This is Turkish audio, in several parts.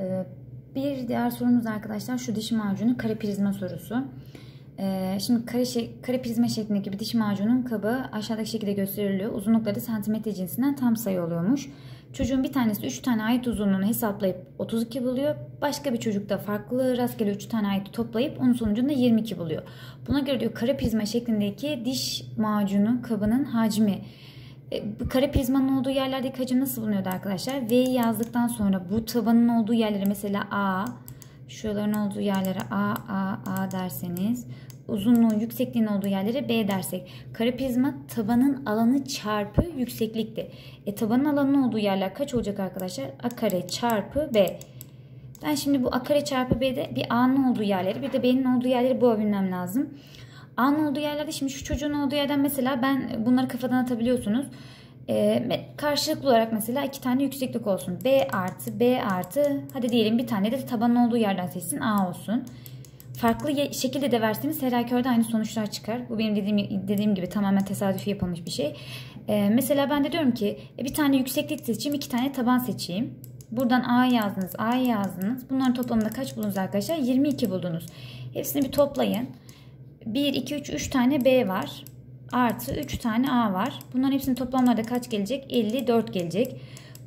Ee, bir diğer sorumuz arkadaşlar şu diş macunu kare prizma sorusu. Ee, şimdi kare, şey, kare prizma şeklindeki bir diş macunun kabı aşağıdaki şekilde gösteriliyor. Uzunlukları santimetre cinsinden tam sayı oluyormuş. Çocuğun bir tanesi 3 tane ait uzunluğunu hesaplayıp 32 buluyor. Başka bir çocuk da farklı rastgele 3 tane ait toplayıp onun sonucunda 22 buluyor. Buna göre diyor kare prizma şeklindeki diş macunu kabının hacmi e, kare prizmanın olduğu yerlerdeki hacim nasıl bulunuyordu arkadaşlar? V'yi yazdıktan sonra bu tabanın olduğu yerlere mesela A, şuraların olduğu yerlere A, A, A derseniz uzunluğun yüksekliğin olduğu yerlere B dersek. Kare prizma tabanın alanı çarpı yükseklikti. E tabanın alanı olduğu yerler kaç olacak arkadaşlar? A kare çarpı B. Ben şimdi bu A kare çarpı B'de bir A'nın olduğu yerleri bir de B'nin olduğu yerleri bulabilmem lazım. An olduğu yerlerde şimdi şu çocuğun olduğu yerden mesela ben bunları kafadan atabiliyorsunuz. Ee, karşılıklı olarak mesela iki tane yükseklik olsun. B artı B artı hadi diyelim bir tane de tabanın olduğu yerden seçsin A olsun. Farklı şekilde de verseniz herhalde aynı sonuçlar çıkar. Bu benim dediğim, dediğim gibi tamamen tesadüfi yapılmış bir şey. Ee, mesela ben de diyorum ki e, bir tane yükseklik seçeyim iki tane taban seçeyim. Buradan A yazdınız, A yazdınız. Bunların toplamında kaç buldunuz arkadaşlar? 22 buldunuz. Hepsini bir toplayın. 1, 2, 3, 3 tane B var. Artı 3 tane A var. Bunların hepsinin toplamlarda kaç gelecek? 54 gelecek.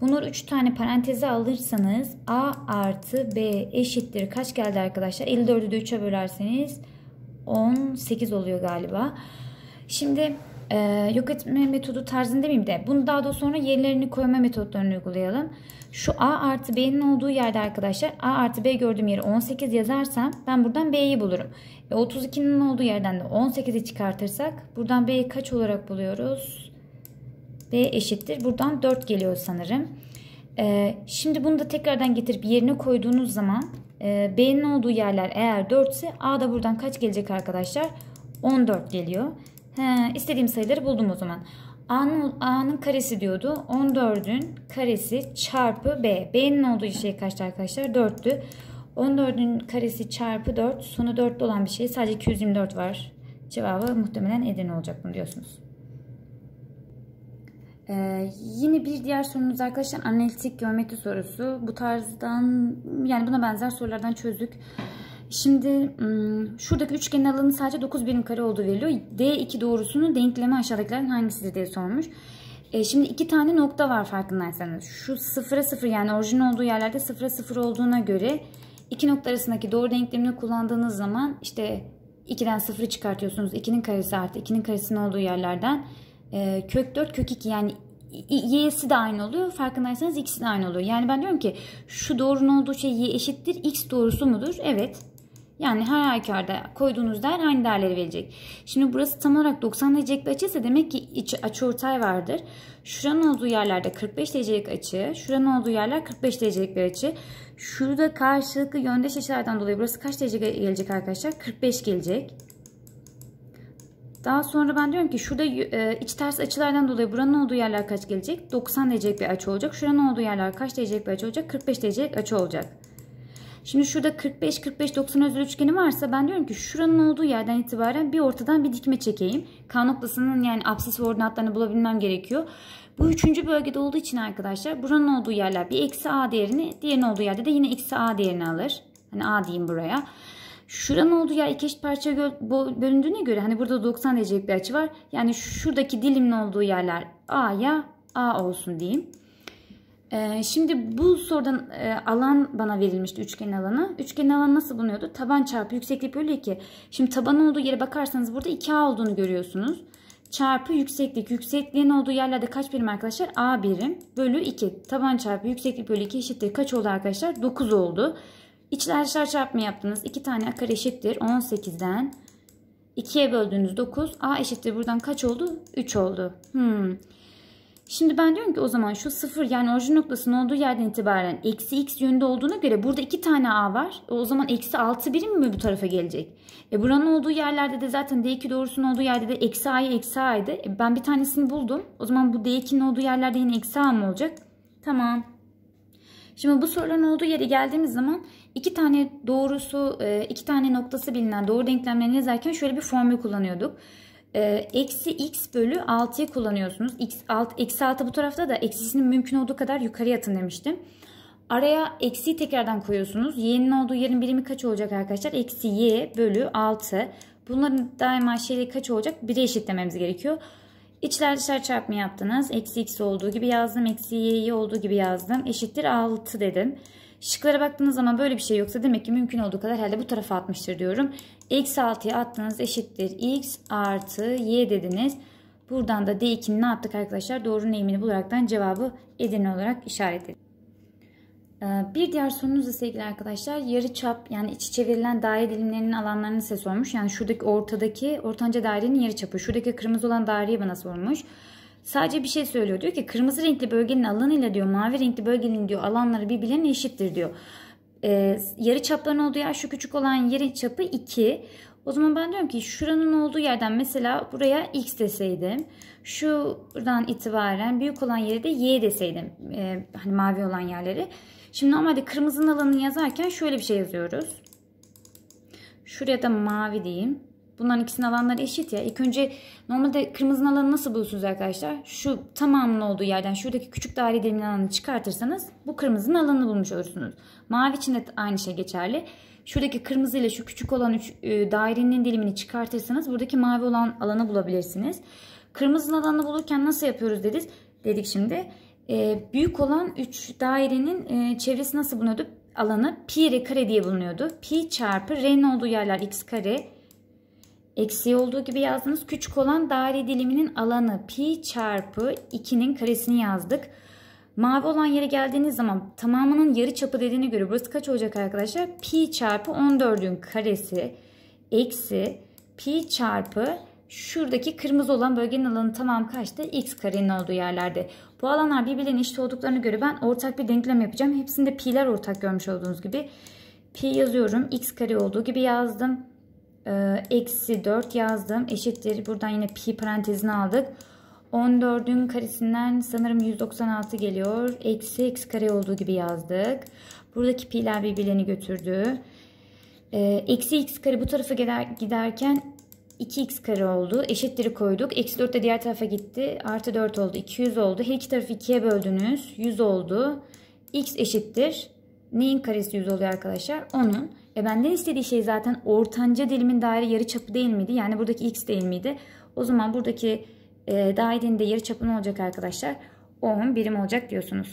Bunları 3 tane paranteze alırsanız A artı B eşittir. Kaç geldi arkadaşlar? 54'ü de 3'e bölerseniz 18 oluyor galiba. Şimdi e, yok etme metodu tarzını demeyeyim de bunu daha da sonra yerlerini koyma metotlarını uygulayalım. Şu A artı B'nin olduğu yerde arkadaşlar A artı B gördüğüm yeri 18 yazarsam ben buradan B'yi bulurum. E, 32'nin olduğu yerden de 18'i çıkartırsak buradan B'yi kaç olarak buluyoruz? B eşittir. Buradan 4 geliyor sanırım. E, şimdi bunu da tekrardan getirip yerine koyduğunuz zaman e, B'nin olduğu yerler eğer 4 ise A da buradan kaç gelecek arkadaşlar? 14 geliyor. He, istediğim sayıları buldum o zaman. A'nın, karesi diyordu. 14'ün karesi çarpı B. B'nin olduğu şey kaçtı arkadaşlar? 4'tü. 14'ün karesi çarpı 4. Sonu 4'lü olan bir şey. Sadece 224 var. Cevabı muhtemelen Edirne olacak mı diyorsunuz. Ee, yine bir diğer sorumuz arkadaşlar analitik geometri sorusu. Bu tarzdan yani buna benzer sorulardan çözdük. Şimdi şuradaki üçgenin alanı sadece 9 birim kare olduğu veriliyor. D2 doğrusunun denklemi aşağıdakilerin hangisidir diye sormuş. E, şimdi iki tane nokta var farkındaysanız. Şu sıfıra sıfır yani orijin olduğu yerlerde sıfıra sıfır olduğuna göre iki nokta arasındaki doğru denklemini kullandığınız zaman işte 2'den sıfırı çıkartıyorsunuz. 2'nin karesi artı 2'nin karesinin olduğu yerlerden e, kök 4 kök 2 yani y'si de aynı oluyor. Farkındaysanız ikisi de aynı oluyor. Yani ben diyorum ki şu doğrunun olduğu şey y eşittir x doğrusu mudur? Evet. Yani her halükarda koyduğunuz değer aynı değerleri verecek. Şimdi burası tam olarak 90 derecelik bir açıysa demek ki iç açı ortay vardır. Şuranın olduğu yerlerde 45 derecelik açı, şuranın olduğu yerler 45 derecelik bir açı. Şurada karşılıklı yöndeş açılardan dolayı burası kaç derece gelecek arkadaşlar? 45 gelecek. Daha sonra ben diyorum ki şurada e, iç ters açılardan dolayı buranın olduğu yerler kaç gelecek? 90 derecelik bir açı olacak. Şuranın olduğu yerler kaç derecelik bir açı olacak? 45 derecelik açı olacak. Şimdi şurada 45-45-90 özel üçgeni varsa ben diyorum ki şuranın olduğu yerden itibaren bir ortadan bir dikme çekeyim. K noktasının yani absis ve ordinatlarını bulabilmem gerekiyor. Bu üçüncü bölgede olduğu için arkadaşlar buranın olduğu yerler bir eksi A değerini diğerinin olduğu yerde de yine eksi A değerini alır. Hani A diyeyim buraya. Şuranın olduğu yer iki eşit parçaya bölündüğüne göre hani burada 90 derecelik bir açı var. Yani şuradaki dilimin olduğu yerler A'ya A olsun diyeyim. Ee, şimdi bu sorudan e, alan bana verilmişti üçgen alanı. Üçgen alanı nasıl bulunuyordu? Taban çarpı yükseklik bölü 2. Şimdi tabanın olduğu yere bakarsanız burada 2A olduğunu görüyorsunuz. Çarpı yükseklik. Yüksekliğin olduğu yerlerde kaç birim arkadaşlar? A birim bölü 2. Taban çarpı yükseklik bölü 2 eşittir. Kaç oldu arkadaşlar? 9 oldu. İçler dışlar çarpma yaptınız. 2 tane akar eşittir. 18'den 2'ye böldüğünüz 9. A eşittir. Buradan kaç oldu? 3 oldu. Hmm. Şimdi ben diyorum ki o zaman şu sıfır yani orijin noktasının olduğu yerden itibaren eksi x yönünde olduğuna göre burada iki tane a var. E, o zaman eksi 6 birim mi bu tarafa gelecek? E buranın olduğu yerlerde de zaten d2 doğrusunun olduğu yerde de eksi a'yı eksi a'ydı. E ben bir tanesini buldum. O zaman bu d2'nin olduğu yerlerde yine eksi a mı olacak? Tamam. Şimdi bu soruların olduğu yere geldiğimiz zaman iki tane doğrusu, e, iki tane noktası bilinen doğru denklemlerini yazarken şöyle bir formül kullanıyorduk. Ee, eksi x bölü 6'yı kullanıyorsunuz. X, alt, eksi 6 bu tarafta da eksisinin mümkün olduğu kadar yukarı atın demiştim. Araya eksi tekrardan koyuyorsunuz. Y'nin olduğu yerin birimi kaç olacak arkadaşlar? Eksi y bölü 6. Bunların daima şeyleri kaç olacak? 1'e eşitlememiz gerekiyor. İçler dışlar çarpımı yaptınız. Eksi x olduğu gibi yazdım. Eksi y'yi olduğu gibi yazdım. Eşittir 6 dedim. Şıklara baktığınız zaman böyle bir şey yoksa demek ki mümkün olduğu kadar herhalde bu tarafa atmıştır diyorum. X 6'ya attığınız eşittir x artı y dediniz. Buradan da D2'nin ne yaptık arkadaşlar? Doğrunun eğimini bularaktan cevabı Edirne olarak işaretledik. Ee, bir diğer sorunuz da sevgili arkadaşlar yarı çap yani içi çevrilen daire dilimlerinin alanlarını size sormuş. Yani şuradaki ortadaki ortanca dairenin yarı çapı. Şuradaki kırmızı olan daireyi bana sormuş. Sadece bir şey söylüyor. Diyor ki kırmızı renkli bölgenin alanıyla diyor mavi renkli bölgenin diyor alanları birbirlerine eşittir diyor. Ee, yarı çapların olduğu yer şu küçük olan yerin çapı 2. O zaman ben diyorum ki şuranın olduğu yerden mesela buraya x deseydim. Şuradan itibaren büyük olan yere de y deseydim. Ee, hani mavi olan yerleri. Şimdi normalde kırmızının alanını yazarken şöyle bir şey yazıyoruz. Şuraya da mavi diyeyim. Bunların ikisinin alanları eşit ya. İlk önce normalde kırmızının alanı nasıl bulursunuz arkadaşlar? Şu tamamının olduğu yerden şuradaki küçük daire dilimin alanını çıkartırsanız bu kırmızının alanını bulmuş olursunuz. Mavi için de aynı şey geçerli. Şuradaki kırmızı ile şu küçük olan üç, e, dairenin dilimini çıkartırsanız buradaki mavi olan alanı bulabilirsiniz. Kırmızının alanını bulurken nasıl yapıyoruz dedik, dedik şimdi. E, büyük olan 3 dairenin e, çevresi nasıl bulunuyordu? Alanı pi r kare diye bulunuyordu. Pi çarpı r'nin olduğu yerler x kare Eksiği olduğu gibi yazdınız. Küçük olan daire diliminin alanı pi çarpı 2'nin karesini yazdık. Mavi olan yere geldiğiniz zaman tamamının yarı çapı dediğine göre burası kaç olacak arkadaşlar? Pi çarpı 14'ün karesi eksi pi çarpı şuradaki kırmızı olan bölgenin alanı tamam kaçtı? X karenin olduğu yerlerde. Bu alanlar birbirlerine eşit olduklarına göre ben ortak bir denklem yapacağım. Hepsinde pi'ler ortak görmüş olduğunuz gibi. Pi yazıyorum. X kare olduğu gibi yazdım. Ee, eksi 4 yazdım. Eşittir. Buradan yine pi parantezini aldık. 14'ün karesinden sanırım 196 geliyor. Eksi x kare olduğu gibi yazdık. Buradaki pi'ler birbirlerini götürdü. Ee, eksi x kare bu tarafa gider, giderken 2x kare oldu. Eşittir'i koyduk. Eksi 4 de diğer tarafa gitti. Artı 4 oldu. 200 oldu. Her iki tarafı 2'ye böldünüz. 100 oldu. x eşittir. Neyin karesi 100 oluyor arkadaşlar? 10'un. E benden istediği şey zaten ortanca dilimin daire yarı çapı değil miydi? Yani buradaki x değil miydi? O zaman buradaki e, dairenin de yarı çapı ne olacak arkadaşlar? 10 birim olacak diyorsunuz.